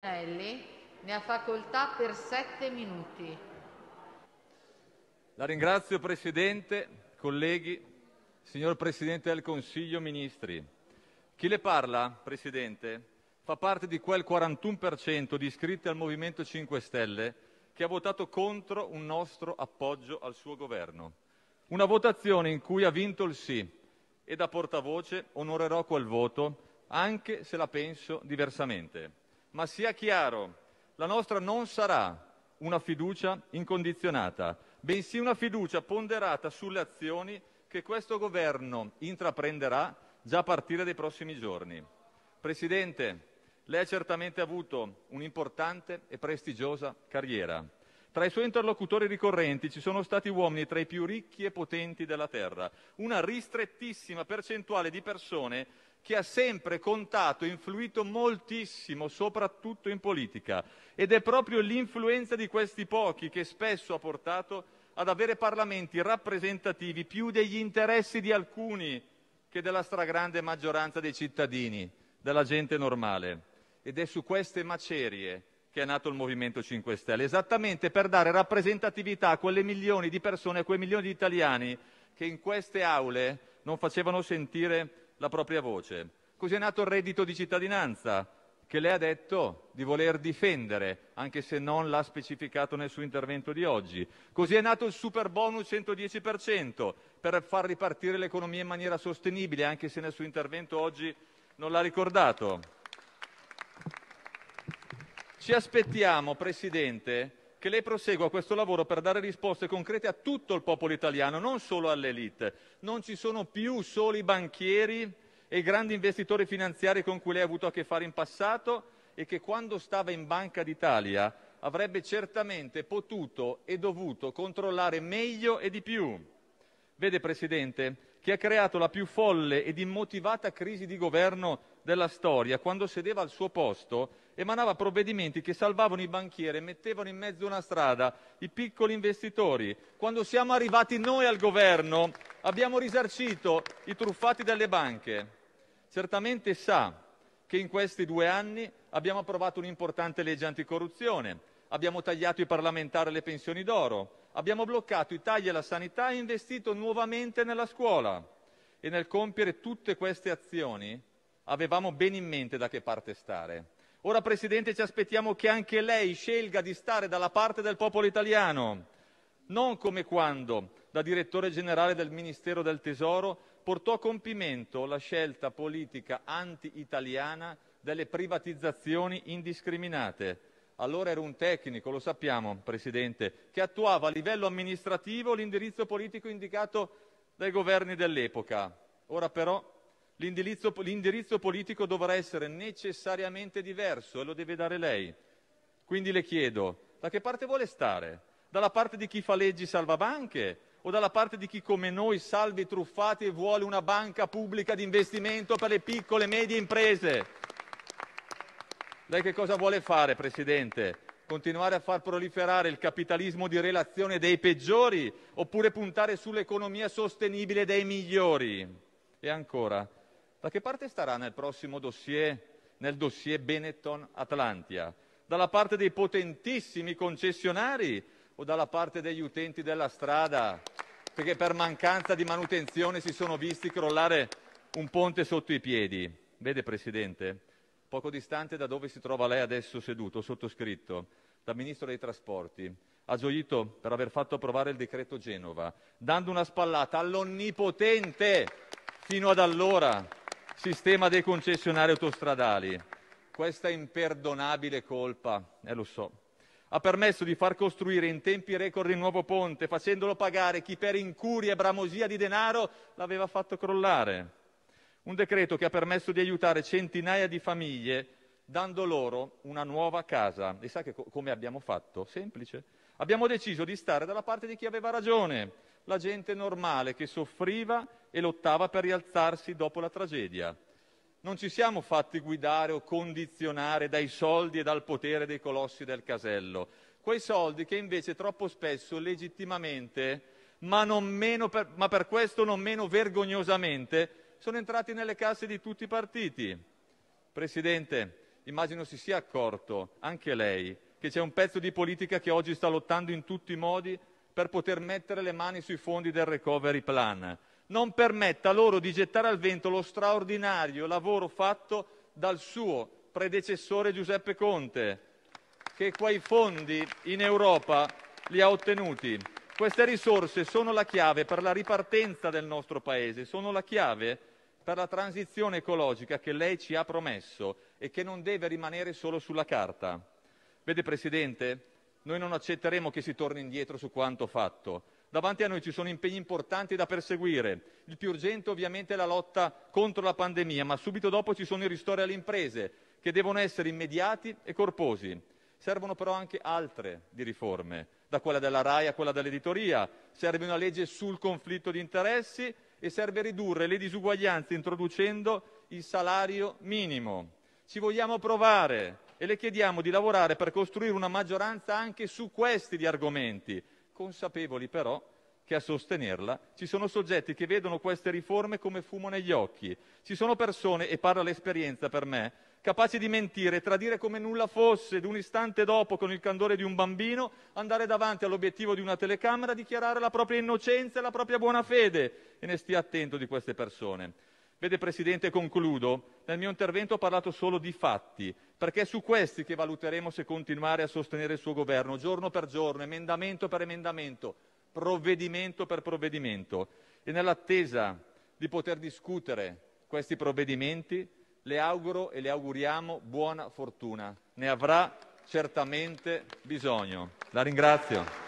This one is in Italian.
ne ha facoltà per sette minuti. La ringrazio Presidente, colleghi, signor Presidente del Consiglio, Ministri. Chi le parla, Presidente, fa parte di quel 41% di iscritti al Movimento 5 Stelle che ha votato contro un nostro appoggio al suo governo. Una votazione in cui ha vinto il sì e da portavoce onorerò quel voto anche se la penso diversamente. Ma sia chiaro, la nostra non sarà una fiducia incondizionata, bensì una fiducia ponderata sulle azioni che questo Governo intraprenderà già a partire dai prossimi giorni. Presidente, lei ha certamente avuto un'importante e prestigiosa carriera. Tra i suoi interlocutori ricorrenti ci sono stati uomini tra i più ricchi e potenti della terra, una ristrettissima percentuale di persone che ha sempre contato e influito moltissimo, soprattutto in politica. Ed è proprio l'influenza di questi pochi che spesso ha portato ad avere parlamenti rappresentativi più degli interessi di alcuni che della stragrande maggioranza dei cittadini, della gente normale. Ed è su queste macerie che è nato il Movimento 5 Stelle, esattamente per dare rappresentatività a quelle milioni di persone, a quei milioni di italiani che in queste aule non facevano sentire la propria voce. Così è nato il reddito di cittadinanza, che lei ha detto di voler difendere, anche se non l'ha specificato nel suo intervento di oggi. Così è nato il super bonus 110% per far ripartire l'economia in maniera sostenibile, anche se nel suo intervento oggi non l'ha ricordato. Ci aspettiamo, Presidente, che lei prosegua questo lavoro per dare risposte concrete a tutto il popolo italiano, non solo all'elite. Non ci sono più soli banchieri e grandi investitori finanziari con cui lei ha avuto a che fare in passato e che quando stava in Banca d'Italia avrebbe certamente potuto e dovuto controllare meglio e di più. Vede, Presidente, chi ha creato la più folle ed immotivata crisi di governo della storia, quando sedeva al suo posto, emanava provvedimenti che salvavano i banchieri e mettevano in mezzo a una strada i piccoli investitori. Quando siamo arrivati noi al governo, abbiamo risarcito i truffati dalle banche. Certamente sa che in questi due anni abbiamo approvato un'importante legge anticorruzione, abbiamo tagliato i parlamentari le pensioni d'oro, Abbiamo bloccato i tagli alla sanità e investito nuovamente nella scuola e nel compiere tutte queste azioni avevamo ben in mente da che parte stare. Ora, Presidente, ci aspettiamo che anche lei scelga di stare dalla parte del popolo italiano, non come quando, da direttore generale del Ministero del Tesoro, portò a compimento la scelta politica anti-italiana delle privatizzazioni indiscriminate, allora era un tecnico, lo sappiamo, Presidente, che attuava a livello amministrativo l'indirizzo politico indicato dai governi dell'epoca. Ora però l'indirizzo, l'indirizzo politico dovrà essere necessariamente diverso e lo deve dare lei. Quindi le chiedo, da che parte vuole stare? Dalla parte di chi fa leggi salva banche o dalla parte di chi come noi salvi truffati e vuole una banca pubblica di investimento per le piccole e medie imprese? Lei che cosa vuole fare, Presidente? Continuare a far proliferare il capitalismo di relazione dei peggiori oppure puntare sull'economia sostenibile dei migliori? E ancora, da che parte starà nel prossimo dossier, nel dossier Benetton Atlantia? Dalla parte dei potentissimi concessionari o dalla parte degli utenti della strada che per mancanza di manutenzione si sono visti crollare un ponte sotto i piedi? Vede Presidente, poco distante da dove si trova lei adesso seduto, sottoscritto, da Ministro dei Trasporti, ha gioito per aver fatto approvare il decreto Genova, dando una spallata all'onnipotente fino ad allora sistema dei concessionari autostradali. Questa imperdonabile colpa, eh lo so, ha permesso di far costruire in tempi record il nuovo ponte, facendolo pagare chi per incuria e bramosia di denaro l'aveva fatto crollare un decreto che ha permesso di aiutare centinaia di famiglie dando loro una nuova casa. E sa co- come abbiamo fatto? Semplice. Abbiamo deciso di stare dalla parte di chi aveva ragione, la gente normale che soffriva e lottava per rialzarsi dopo la tragedia. Non ci siamo fatti guidare o condizionare dai soldi e dal potere dei colossi del casello, quei soldi che invece troppo spesso legittimamente, ma, per, ma per questo non meno vergognosamente, sono entrati nelle casse di tutti i partiti. Presidente, immagino si sia accorto, anche lei, che c'è un pezzo di politica che oggi sta lottando in tutti i modi per poter mettere le mani sui fondi del recovery plan. Non permetta loro di gettare al vento lo straordinario lavoro fatto dal suo predecessore Giuseppe Conte, che quei fondi in Europa li ha ottenuti queste risorse sono la chiave per la ripartenza del nostro Paese, sono la chiave per la transizione ecologica che lei ci ha promesso e che non deve rimanere solo sulla carta. Vede Presidente, noi non accetteremo che si torni indietro su quanto fatto. Davanti a noi ci sono impegni importanti da perseguire. Il più urgente ovviamente è la lotta contro la pandemia, ma subito dopo ci sono i ristori alle imprese, che devono essere immediati e corposi. Servono però anche altre di riforme da quella della RAI a quella dell'editoria. Serve una legge sul conflitto di interessi e serve ridurre le disuguaglianze introducendo il salario minimo. Ci vogliamo provare e le chiediamo di lavorare per costruire una maggioranza anche su questi argomenti, consapevoli però che a sostenerla ci sono soggetti che vedono queste riforme come fumo negli occhi. Ci sono persone, e parla l'esperienza per me, capace di mentire, tradire come nulla fosse ed un istante dopo, con il candore di un bambino, andare davanti all'obiettivo di una telecamera a dichiarare la propria innocenza e la propria buona fede. E ne stia attento di queste persone. Vede Presidente, concludo. Nel mio intervento ho parlato solo di fatti, perché è su questi che valuteremo se continuare a sostenere il suo governo, giorno per giorno, emendamento per emendamento, provvedimento per provvedimento. E nell'attesa di poter discutere questi provvedimenti, le auguro e le auguriamo buona fortuna, ne avrà certamente bisogno. La ringrazio.